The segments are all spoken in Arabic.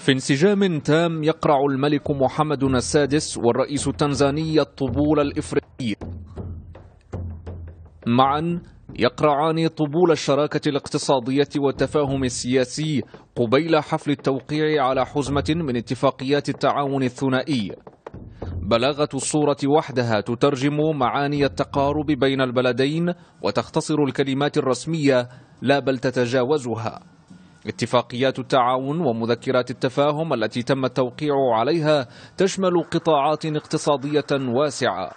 في انسجام تام يقرع الملك محمد السادس والرئيس التنزاني الطبول الإفريقي معا يقرعان طبول الشراكة الاقتصادية والتفاهم السياسي قبيل حفل التوقيع على حزمة من اتفاقيات التعاون الثنائي بلاغة الصورة وحدها تترجم معاني التقارب بين البلدين وتختصر الكلمات الرسمية لا بل تتجاوزها اتفاقيات التعاون ومذكرات التفاهم التي تم التوقيع عليها تشمل قطاعات اقتصادية واسعة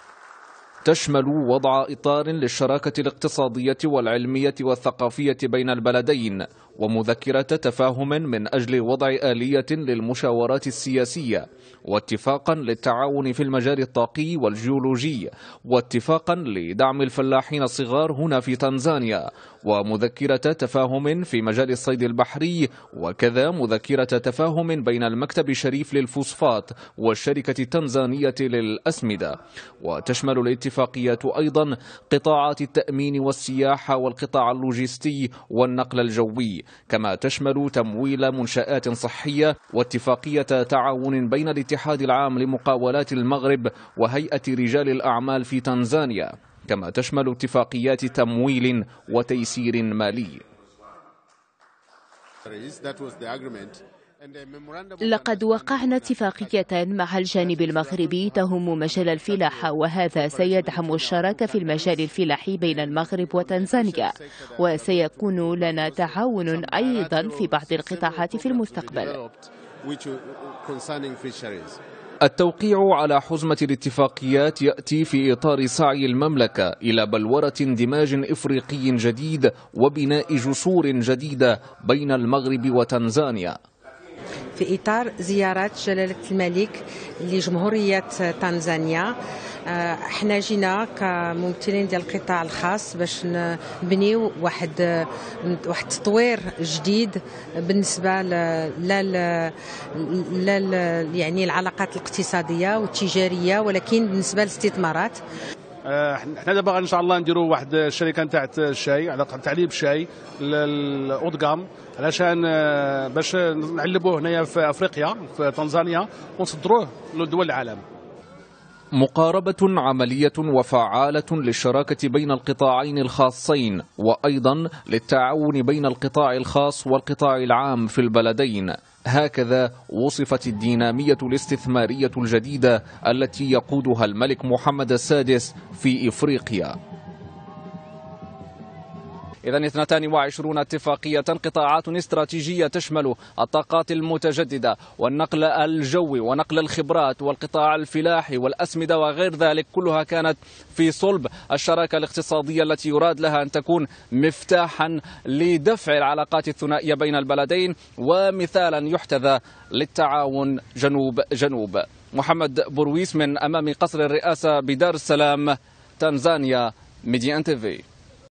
تشمل وضع إطار للشراكة الاقتصادية والعلمية والثقافية بين البلدين ومذكرة تفاهم من أجل وضع آلية للمشاورات السياسية واتفاقا للتعاون في المجال الطاقي والجيولوجي واتفاقا لدعم الفلاحين الصغار هنا في تنزانيا ومذكرة تفاهم في مجال الصيد البحري وكذا مذكرة تفاهم بين المكتب الشريف للفوسفات والشركة التنزانية للأسمدة وتشمل الاتفاقيات أيضا قطاعات التأمين والسياحة والقطاع اللوجستي والنقل الجوي كما تشمل تمويل منشآت صحية واتفاقية تعاون بين الاتحاد العام لمقاولات المغرب وهيئة رجال الأعمال في تنزانيا كما تشمل اتفاقيات تمويل وتيسير مالي لقد وقعنا اتفاقية مع الجانب المغربي تهم مجال الفلاحة وهذا سيدعم الشراكة في المجال الفلاحي بين المغرب وتنزانيا وسيكون لنا تعاون أيضا في بعض القطاعات في المستقبل التوقيع على حزمة الاتفاقيات يأتي في إطار سعي المملكة إلى بلورة اندماج إفريقي جديد وبناء جسور جديدة بين المغرب وتنزانيا في إطار زيارة جلالة الملك لجمهورية تنزانيا احنا آه، جينا كممثلين ديال القطاع الخاص باش نبنيو واحد واحد التطوير جديد بالنسبه لا يعني العلاقات الاقتصاديه والتجاريه ولكن بالنسبه للاستثمارات آه، احنا دابا ان شاء الله نديروا واحد الشركه نتاع الشاي على تعليب الشاي للاودغام علشان آه، باش نعلبوه هنايا في افريقيا في تنزانيا ونصدروه لدول العالم مقاربة عملية وفعالة للشراكة بين القطاعين الخاصين وأيضا للتعاون بين القطاع الخاص والقطاع العام في البلدين هكذا وصفت الدينامية الاستثمارية الجديدة التي يقودها الملك محمد السادس في إفريقيا إذا 22 اتفاقية قطاعات استراتيجية تشمل الطاقات المتجددة والنقل الجوي ونقل الخبرات والقطاع الفلاحي والأسمدة وغير ذلك كلها كانت في صلب الشراكة الاقتصادية التي يراد لها أن تكون مفتاحا لدفع العلاقات الثنائية بين البلدين ومثالا يحتذى للتعاون جنوب جنوب محمد برويس من أمام قصر الرئاسة بدار السلام تنزانيا ميديان تيفي